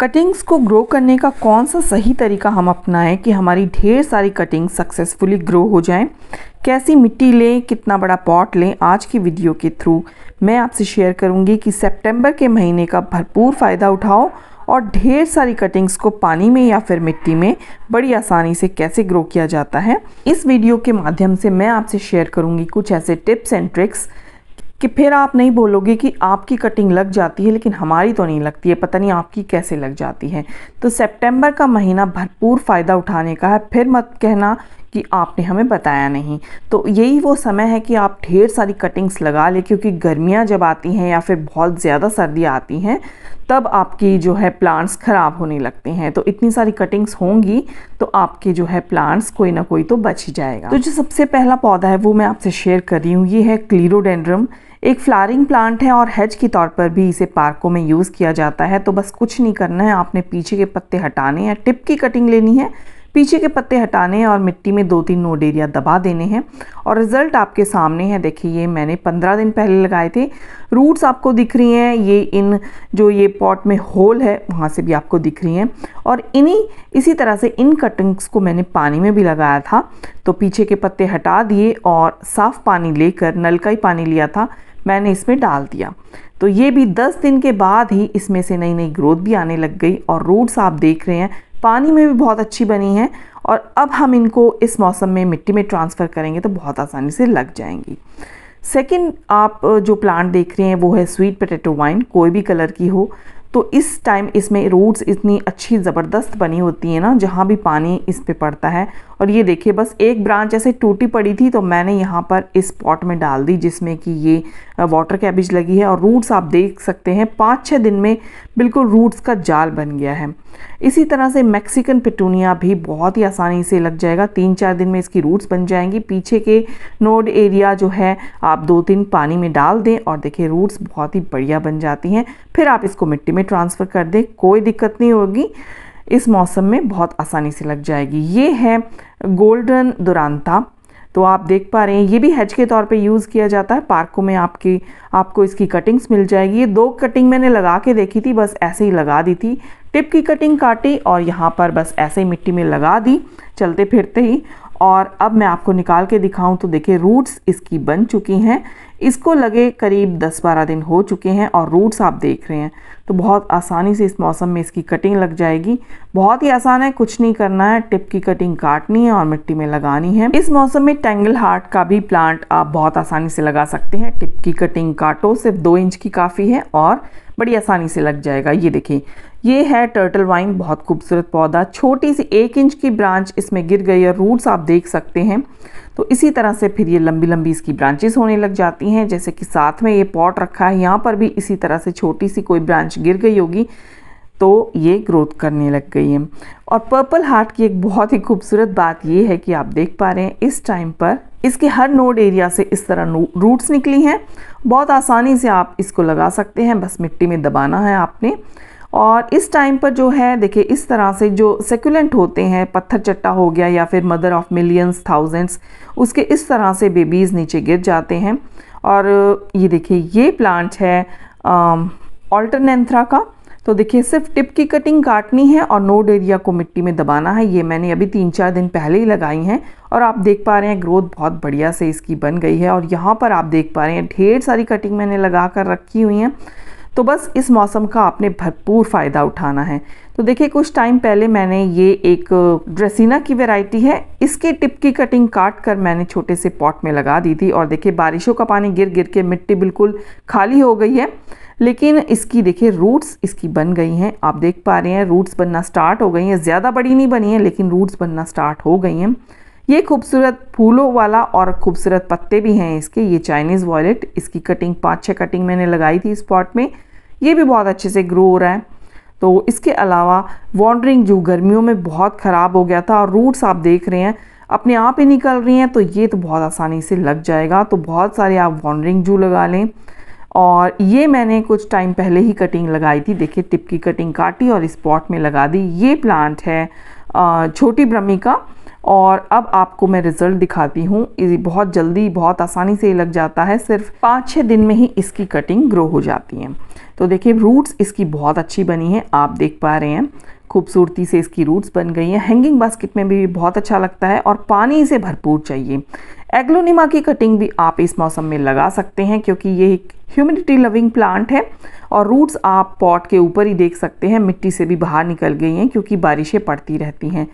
cuttings को grow करने का कौन सा सही तरीका हम अपनाएं कि हमारी ढेर सारी कटिंग्स सक्सेसफुली ग्रो हो जाएं कैसी मिट्टी लें कितना बड़ा पॉट लें आज की वीडियो के थ्रू मैं आपसे शेयर करूंगी कि सितंबर के महीने का भरपूर फ़ायदा उठाओ और ढेर सारी कटिंग्स को पानी में या फिर मिट्टी में बड़ी आसानी से कैसे ग्रो किया जाता है इस वीडियो के माध्यम से मैं आपसे शेयर करूँगी कुछ ऐसे टिप्स एंड ट्रिक्स कि फिर आप नहीं बोलोगे कि आपकी कटिंग लग जाती है लेकिन हमारी तो नहीं लगती है पता नहीं आपकी कैसे लग जाती है तो सितंबर का महीना भरपूर फ़ायदा उठाने का है फिर मत कहना कि आपने हमें बताया नहीं तो यही वो समय है कि आप ढेर सारी कटिंग्स लगा लें क्योंकि गर्मियाँ जब आती हैं या फिर बहुत ज़्यादा सर्दी आती हैं तब आपकी जो है प्लांट्स ख़राब होने लगते हैं तो इतनी सारी कटिंग्स होंगी तो आपके जो है प्लांट्स कोई ना कोई तो बच ही जाएगा तो जो सबसे पहला पौधा है वो मैं आपसे शेयर कर रही हूँ ये है क्लीरोडेंड्रम एक फ्लारिंग प्लांट है और हेज के तौर पर भी इसे पार्कों में यूज़ किया जाता है तो बस कुछ नहीं करना है आपने पीछे के पत्ते हटाने हैं टिप की कटिंग लेनी है पीछे के पत्ते हटाने हैं और मिट्टी में दो तीन नोड एरिया दबा देने हैं और रिज़ल्ट आपके सामने है देखिए ये मैंने पंद्रह दिन पहले लगाए थे रूट्स आपको दिख रही हैं ये इन जो ये पॉट में होल है वहाँ से भी आपको दिख रही हैं और इन्हीं इसी तरह से इन कटिंग्स को मैंने पानी में भी लगाया था तो पीछे के पत्ते हटा दिए और साफ़ पानी लेकर नल का ही पानी लिया था मैंने इसमें डाल दिया तो ये भी 10 दिन के बाद ही इसमें से नई नई ग्रोथ भी आने लग गई और रूट्स आप देख रहे हैं पानी में भी बहुत अच्छी बनी है और अब हम इनको इस मौसम में मिट्टी में ट्रांसफ़र करेंगे तो बहुत आसानी से लग जाएंगी सेकंड आप जो प्लांट देख रहे हैं वो है स्वीट पटेटो वाइन कोई भी कलर की हो तो इस टाइम इसमें रूट्स इतनी अच्छी ज़बरदस्त बनी होती है ना जहाँ भी पानी इस पर पड़ता है और ये देखिए बस एक ब्रांच ऐसे टूटी पड़ी थी तो मैंने यहाँ पर इस पॉट में डाल दी जिसमें कि ये वाटर कैबिज लगी है और रूट्स आप देख सकते हैं पाँच छः दिन में बिल्कुल रूट्स का जाल बन गया है इसी तरह से मैक्सिकन पिटूनिया भी बहुत ही आसानी से लग जाएगा तीन चार दिन में इसकी रूट्स बन जाएंगी पीछे के नोड एरिया जो है आप दो तीन पानी में डाल दें और देखिए रूट्स बहुत ही बढ़िया बन जाती हैं फिर आप इसको मिट्टी में ट्रांसफ़र कर दें कोई दिक्कत नहीं होगी इस मौसम में बहुत आसानी से लग जाएगी ये है गोल्डन दुरानता तो आप देख पा रहे हैं ये भी हेज के तौर पे यूज़ किया जाता है पार्कों में आपकी आपको इसकी कटिंग्स मिल जाएगी ये दो कटिंग मैंने लगा के देखी थी बस ऐसे ही लगा दी थी टिप की कटिंग काटी और यहाँ पर बस ऐसे ही मिट्टी में लगा दी चलते फिरते ही और अब मैं आपको निकाल के दिखाऊं तो देखिए रूट्स इसकी बन चुकी हैं इसको लगे करीब 10-12 दिन हो चुके हैं और रूट्स आप देख रहे हैं तो बहुत आसानी से इस मौसम में इसकी कटिंग लग जाएगी बहुत ही आसान है कुछ नहीं करना है टिप की कटिंग काटनी है और मिट्टी में लगानी है इस मौसम में टेंगल हार्ट का भी प्लांट आप बहुत आसानी से लगा सकते हैं टिप की कटिंग काटो सिर्फ दो इंच की काफ़ी है और बड़ी आसानी से लग जाएगा ये देखें ये है टर्टल वाइन बहुत खूबसूरत पौधा छोटी सी एक इंच की ब्रांच इसमें गिर गई और रूट्स आप देख सकते हैं तो इसी तरह से फिर ये लंबी लंबी इसकी ब्रांचेस होने लग जाती हैं जैसे कि साथ में ये पॉट रखा है यहाँ पर भी इसी तरह से छोटी सी कोई ब्रांच गिर गई होगी तो ये ग्रोथ करने लग गई है और पर्पल हार्ट की एक बहुत ही खूबसूरत बात ये है कि आप देख पा रहे हैं इस टाइम पर इसके हर नोड एरिया से इस तरह रूट्स निकली हैं बहुत आसानी से आप इसको लगा सकते हैं बस मिट्टी में दबाना है आपने और इस टाइम पर जो है देखिए इस तरह से जो सेकुलेंट होते हैं पत्थर चट्टा हो गया या फिर मदर ऑफ़ मिलियंस थाउजेंड्स उसके इस तरह से बेबीज़ नीचे गिर जाते हैं और ये देखिए ये प्लांट है ऑल्टरनेंथ्रा का तो देखिए सिर्फ टिप की कटिंग काटनी है और नोड एरिया को मिट्टी में दबाना है ये मैंने अभी तीन चार दिन पहले ही लगाई हैं और आप देख पा रहे हैं ग्रोथ बहुत बढ़िया से इसकी बन गई है और यहाँ पर आप देख पा रहे हैं ढेर सारी कटिंग मैंने लगा कर रखी हुई हैं तो बस इस मौसम का आपने भरपूर फ़ायदा उठाना है तो देखिए कुछ टाइम पहले मैंने ये एक ड्रेसिना की वैरायटी है इसके टिप की कटिंग काट कर मैंने छोटे से पॉट में लगा दी थी और देखिए बारिशों का पानी गिर गिर के मिट्टी बिल्कुल खाली हो गई है लेकिन इसकी देखिए रूट्स इसकी बन गई हैं आप देख पा रहे हैं रूट्स बनना स्टार्ट हो गई हैं ज़्यादा बड़ी नहीं बनी है लेकिन रूट्स बनना स्टार्ट हो गई हैं ये खूबसूरत फूलों वाला और खूबसूरत पत्ते भी हैं इसके ये चाइनीज़ वॉयलेट इसकी कटिंग पाँच छः कटिंग मैंने लगाई थी इस पॉट में ये भी बहुत अच्छे से ग्रो हो रहा है तो इसके अलावा वॉन्डरिंग जो गर्मियों में बहुत ख़राब हो गया था और रूट्स आप देख रहे हैं अपने आप ही निकल रही हैं तो ये तो बहुत आसानी से लग जाएगा तो बहुत सारे आप वॉन्ड्रिंग जू लगा लें और ये मैंने कुछ टाइम पहले ही कटिंग लगाई थी देखिए टिप की कटिंग काटी और इस पॉट में लगा दी ये प्लांट है छोटी ब्रह्मी का और अब आपको मैं रिज़ल्ट दिखाती हूँ बहुत जल्दी बहुत आसानी से लग जाता है सिर्फ पाँच छः दिन में ही इसकी कटिंग ग्रो हो जाती है तो देखिए रूट्स इसकी बहुत अच्छी बनी है आप देख पा रहे हैं खूबसूरती से इसकी रूट्स बन गई हैं हैंगिंग बास्केट में भी बहुत अच्छा लगता है और पानी से भरपूर चाहिए एग्लोनिमा की कटिंग भी आप इस मौसम में लगा सकते हैं क्योंकि ये एक ह्यूमिडिटी लविंग प्लांट है और रूट्स आप पॉट के ऊपर ही देख सकते हैं मिट्टी से भी बाहर निकल गई हैं क्योंकि बारिशें पड़ती रहती हैं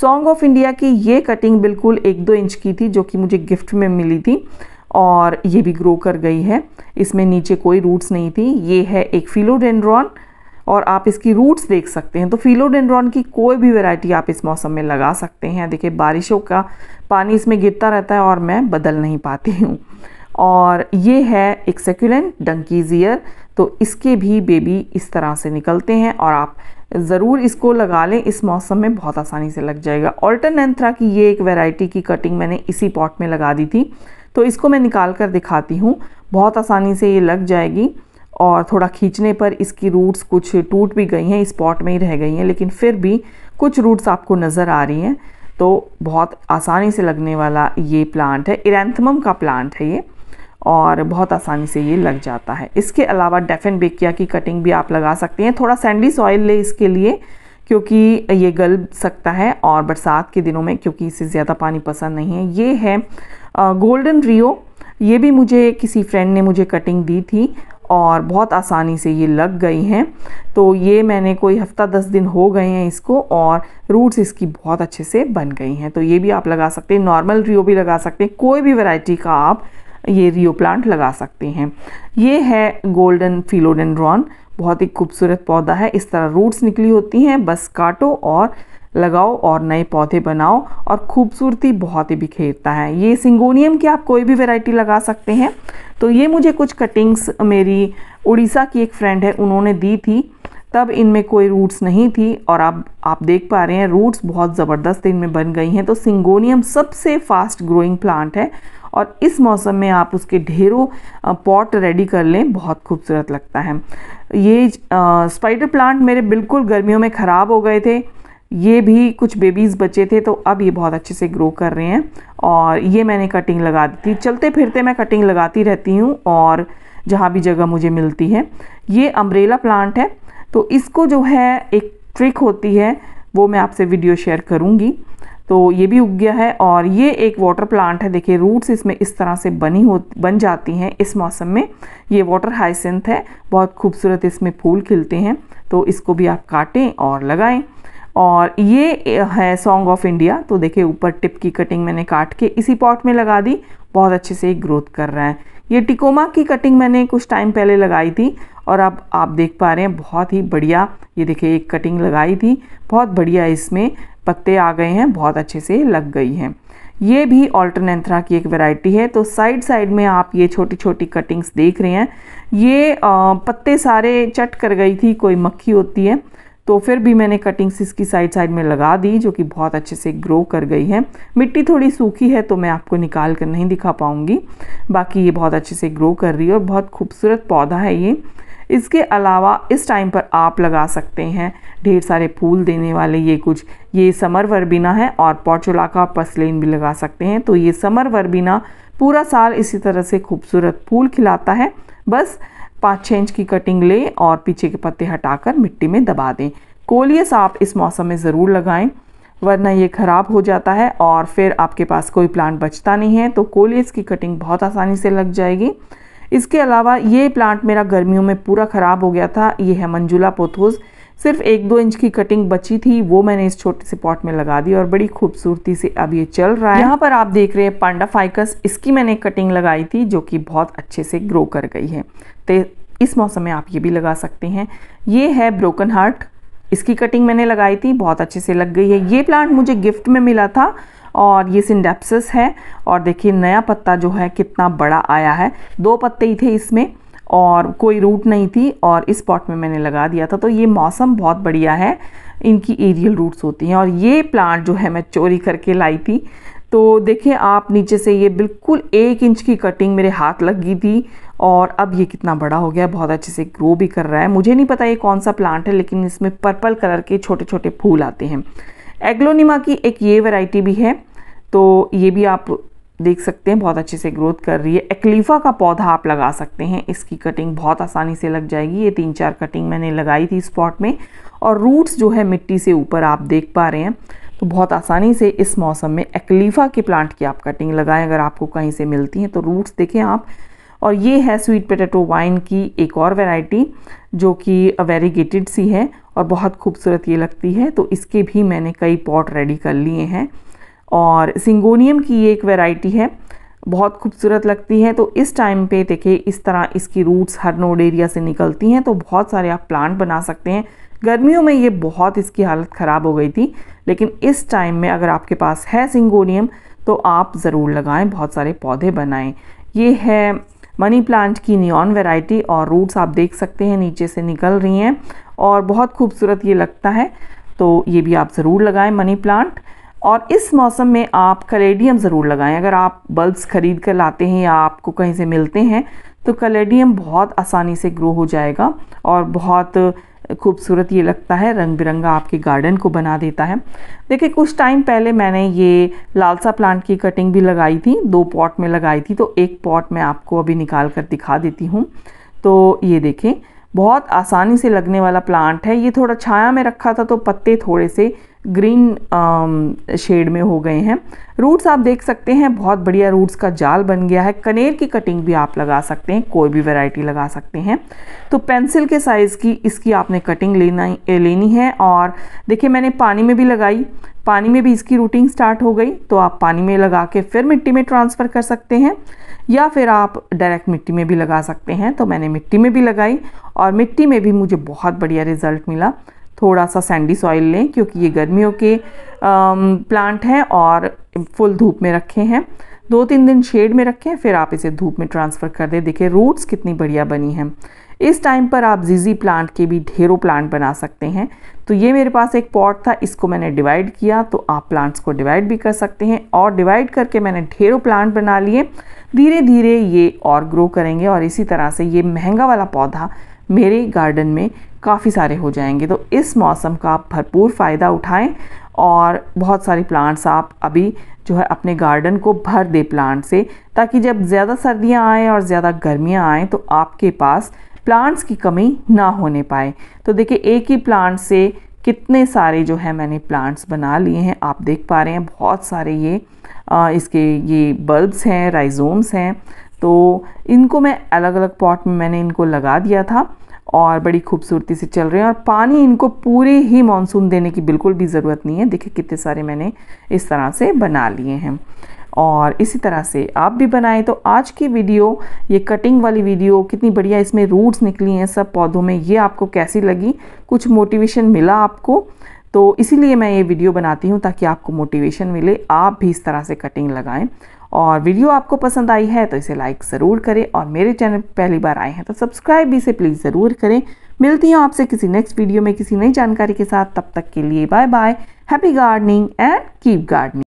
सॉन्ग ऑफ इंडिया की ये कटिंग बिल्कुल एक दो इंच की थी जो कि मुझे गिफ्ट में मिली थी और ये भी ग्रो कर गई है इसमें नीचे कोई रूट्स नहीं थी ये है एक फिलोडेंड्रॉन और आप इसकी रूट्स देख सकते हैं तो फिलोडेंड्रॉन की कोई भी वैरायटी आप इस मौसम में लगा सकते हैं देखिए बारिशों का पानी इसमें गिरता रहता है और मैं बदल नहीं पाती हूँ और ये है एक सेक्यूलेंट डंकीजियर तो इसके भी बेबी इस तरह से निकलते हैं और आप ज़रूर इसको लगा लें इस मौसम में बहुत आसानी से लग जाएगा ऑल्टरनेंथ्रा की ये एक वैरायटी की कटिंग मैंने इसी पॉट में लगा दी थी तो इसको मैं निकाल कर दिखाती हूँ बहुत आसानी से ये लग जाएगी और थोड़ा खींचने पर इसकी रूट्स कुछ टूट भी गई हैं स्पॉट में ही रह गई हैं लेकिन फिर भी कुछ रूट्स आपको नज़र आ रही हैं तो बहुत आसानी से लगने वाला ये प्लांट है इरेंथमम का प्लांट है ये और बहुत आसानी से ये लग जाता है इसके अलावा डेफिन बेकिया की कटिंग भी आप लगा सकते हैं थोड़ा सैंडी सॉइल ले इसके लिए क्योंकि ये गल सकता है और बरसात के दिनों में क्योंकि इसे ज़्यादा पानी पसंद नहीं है ये है गोल्डन रियो ये भी मुझे किसी फ्रेंड ने मुझे कटिंग दी थी और बहुत आसानी से ये लग गई हैं तो ये मैंने कोई हफ़्ता दस दिन हो गए हैं इसको और रूट्स इसकी बहुत अच्छे से बन गई हैं तो ये भी आप लगा सकते हैं नॉर्मल रियो भी लगा सकते हैं कोई भी वैरायटी का आप ये रियो प्लांट लगा सकते हैं ये है गोल्डन फिलोडेंड्रॉन बहुत ही खूबसूरत पौधा है इस तरह रूट्स निकली होती हैं बस काटो और लगाओ और नए पौधे बनाओ और खूबसूरती बहुत ही बिखेरता है ये सिंगोनियम की आप कोई भी वैरायटी लगा सकते हैं तो ये मुझे कुछ कटिंग्स मेरी उड़ीसा की एक फ्रेंड है उन्होंने दी थी तब इनमें कोई रूट्स नहीं थी और अब आप देख पा रहे हैं रूट्स बहुत ज़बरदस्त इनमें बन गई हैं तो सिंगोनियम सबसे फास्ट ग्रोइंग प्लांट है और इस मौसम में आप उसके ढेरों पॉट रेडी कर लें बहुत खूबसूरत लगता है ये स्पाइडर प्लांट मेरे बिल्कुल गर्मियों में ख़राब हो गए थे ये भी कुछ बेबीज़ बचे थे तो अब ये बहुत अच्छे से ग्रो कर रहे हैं और ये मैंने कटिंग लगा दी थी चलते फिरते मैं कटिंग लगाती रहती हूँ और जहाँ भी जगह मुझे मिलती है ये अम्ब्रेला प्लांट है तो इसको जो है एक ट्रिक होती है वो मैं आपसे वीडियो शेयर करूँगी तो ये भी उग गया है और ये एक वाटर प्लांट है देखिए रूट्स इसमें इस तरह से बनी हो बन जाती हैं इस मौसम में ये वाटर हाइसेंथ है बहुत खूबसूरत इसमें फूल खिलते हैं तो इसको भी आप काटें और लगाएं और ये है सॉन्ग ऑफ इंडिया तो देखिए ऊपर टिप की कटिंग मैंने काट के इसी पॉट में लगा दी बहुत अच्छे से ग्रोथ कर रहा है ये टिकोमा की कटिंग मैंने कुछ टाइम पहले लगाई थी और अब आप देख पा रहे हैं बहुत ही बढ़िया ये देखिए एक कटिंग लगाई थी बहुत बढ़िया इसमें पत्ते आ गए हैं बहुत अच्छे से लग गई हैं ये भी ऑल्टरनेथ्रा की एक वैरायटी है तो साइड साइड में आप ये छोटी छोटी कटिंग्स देख रहे हैं ये पत्ते सारे चट कर गई थी कोई मक्खी होती है तो फिर भी मैंने कटिंग्स इसकी साइड साइड में लगा दी जो कि बहुत अच्छे से ग्रो कर गई है मिट्टी थोड़ी सूखी है तो मैं आपको निकाल कर नहीं दिखा पाऊँगी बाकी ये बहुत अच्छे से ग्रो कर रही है और बहुत खूबसूरत पौधा है ये इसके अलावा इस टाइम पर आप लगा सकते हैं ढेर सारे फूल देने वाले ये कुछ ये समर वर्बीना है और का पसलेन भी लगा सकते हैं तो ये समर वर्बीना पूरा साल इसी तरह से खूबसूरत फूल खिलाता है बस पाँच छः इंच की कटिंग लें और पीछे के पत्ते हटाकर मिट्टी में दबा दें कोलियस आप इस मौसम में ज़रूर लगाएं वरना ये ख़राब हो जाता है और फिर आपके पास कोई प्लांट बचता नहीं है तो कोलियस की कटिंग बहुत आसानी से लग जाएगी इसके अलावा ये प्लांट मेरा गर्मियों में पूरा ख़राब हो गया था ये है मंजुला पोथोज़ सिर्फ एक दो इंच की कटिंग बची थी वो मैंने इस छोटे से पॉट में लगा दी और बड़ी खूबसूरती से अब ये चल रहा है यहाँ पर आप देख रहे हैं पांडा फाइकस इसकी मैंने कटिंग लगाई थी जो कि बहुत अच्छे से ग्रो कर गई है तो इस मौसम में आप ये भी लगा सकते हैं ये है ब्रोकन हार्ट इसकी कटिंग मैंने लगाई थी बहुत अच्छे से लग गई है ये प्लांट मुझे गिफ्ट में मिला था और ये सिंडेप्सिस है और देखिए नया पत्ता जो है कितना बड़ा आया है दो पत्ते ही थे इसमें और कोई रूट नहीं थी और इस पॉट में मैंने लगा दिया था तो ये मौसम बहुत बढ़िया है इनकी एरियल रूट्स होती हैं और ये प्लांट जो है मैं चोरी करके लाई थी तो देखें आप नीचे से ये बिल्कुल एक इंच की कटिंग मेरे हाथ लग गई थी और अब ये कितना बड़ा हो गया बहुत अच्छे से ग्रो भी कर रहा है मुझे नहीं पता ये कौन सा प्लांट है लेकिन इसमें पर्पल कलर के छोटे छोटे फूल आते हैं एग्लोनिमा की एक ये वैरायटी भी है तो ये भी आप देख सकते हैं बहुत अच्छे से ग्रोथ कर रही है एक्लीफा का पौधा आप लगा सकते हैं इसकी कटिंग बहुत आसानी से लग जाएगी ये तीन चार कटिंग मैंने लगाई थी स्पॉट में और रूट्स जो है मिट्टी से ऊपर आप देख पा रहे हैं तो बहुत आसानी से इस मौसम में एक्लीफा के प्लांट की आप कटिंग लगाएं अगर आपको कहीं से मिलती हैं तो रूट्स देखें आप और ये है स्वीट पोटैटो वाइन की एक और वेराइटी जो कि वेरीगेटेड सी है और बहुत खूबसूरत ये लगती है तो इसके भी मैंने कई पॉट रेडी कर लिए हैं और सिंगोनियम की ये एक वैरायटी है बहुत खूबसूरत लगती है तो इस टाइम पे देखिए इस तरह इसकी रूट्स हर नोड एरिया से निकलती हैं तो बहुत सारे आप प्लांट बना सकते हैं गर्मियों में ये बहुत इसकी हालत ख़राब हो गई थी लेकिन इस टाइम में अगर आपके पास है सिंगोनियम तो आप ज़रूर लगाएं बहुत सारे पौधे बनाएं ये है मनी प्लांट की नियॉन वेराइटी और रूट्स आप देख सकते हैं नीचे से निकल रही हैं और बहुत खूबसूरत ये लगता है तो ये भी आप ज़रूर लगाएं मनी प्लांट और इस मौसम में आप कलेडियम ज़रूर लगाएं अगर आप बल्ब्स ख़रीद कर लाते हैं या आपको कहीं से मिलते हैं तो कलेडियम बहुत आसानी से ग्रो हो जाएगा और बहुत खूबसूरत ये लगता है रंग बिरंगा आपके गार्डन को बना देता है देखिए कुछ टाइम पहले मैंने ये लालसा प्लांट की कटिंग भी लगाई थी दो पॉट में लगाई थी तो एक पॉट मैं आपको अभी निकाल कर दिखा देती हूँ तो ये देखें बहुत आसानी से लगने वाला प्लांट है ये थोड़ा छाया में रखा था तो पत्ते थोड़े से ग्रीन शेड में हो गए हैं रूट्स आप देख सकते हैं बहुत बढ़िया रूट्स का जाल बन गया है कनेर की कटिंग भी आप लगा सकते हैं कोई भी वैरायटी लगा सकते हैं तो पेंसिल के साइज़ की इसकी आपने कटिंग लेना लेनी है और देखिए मैंने पानी में भी लगाई पानी में भी इसकी रूटिंग स्टार्ट हो गई तो आप पानी में लगा के फिर मिट्टी में ट्रांसफ़र कर सकते हैं या फिर आप डायरेक्ट मिट्टी में भी लगा सकते हैं तो मैंने मिट्टी में भी लगाई और मिट्टी में भी मुझे बहुत बढ़िया रिज़ल्ट मिला थोड़ा सा सैंडी सॉइल लें क्योंकि ये गर्मियों के प्लांट हैं और फुल धूप में रखे हैं दो तीन दिन शेड में रखें फिर आप इसे धूप में ट्रांसफ़र कर दें देखिए रूट्स कितनी बढ़िया बनी हैं इस टाइम पर आप जीजी प्लांट के भी ढेरों प्लांट बना सकते हैं तो ये मेरे पास एक पॉट था इसको मैंने डिवाइड किया तो आप प्लांट्स को डिवाइड भी कर सकते हैं और डिवाइड करके मैंने ढेरों प्लांट बना लिए धीरे धीरे ये और ग्रो करेंगे और इसी तरह से ये महंगा वाला पौधा मेरे गार्डन में काफ़ी सारे हो जाएंगे तो इस मौसम का आप भरपूर फ़ायदा उठाएं और बहुत सारे प्लांट्स आप अभी जो है अपने गार्डन को भर दें प्लांट से ताकि जब ज़्यादा सर्दियाँ आएँ और ज़्यादा गर्मियाँ आएँ तो आपके पास प्लांट्स की कमी ना होने पाए तो देखिए एक ही प्लांट से कितने सारे जो है मैंने प्लांट्स बना लिए हैं आप देख पा रहे हैं बहुत सारे ये आ, इसके ये बल्ब्स हैं राइजोम्स हैं तो इनको मैं अलग अलग पॉट में मैंने इनको लगा दिया था और बड़ी खूबसूरती से चल रहे हैं और पानी इनको पूरे ही मानसून देने की बिल्कुल भी ज़रूरत नहीं है देखिए कितने सारे मैंने इस तरह से बना लिए हैं और इसी तरह से आप भी बनाएं तो आज की वीडियो ये कटिंग वाली वीडियो कितनी बढ़िया इसमें रूट्स निकली हैं सब पौधों में ये आपको कैसी लगी कुछ मोटिवेशन मिला आपको तो इसीलिए मैं ये वीडियो बनाती हूँ ताकि आपको मोटिवेशन मिले आप भी इस तरह से कटिंग लगाएं और वीडियो आपको पसंद आई है तो इसे लाइक ज़रूर करें और मेरे चैनल पहली बार आए हैं तो सब्सक्राइब भी इसे प्लीज़ ज़रूर करें मिलती हूँ आपसे किसी नेक्स्ट वीडियो में किसी नई जानकारी के साथ तब तक के लिए bye bye happy gardening and keep gardening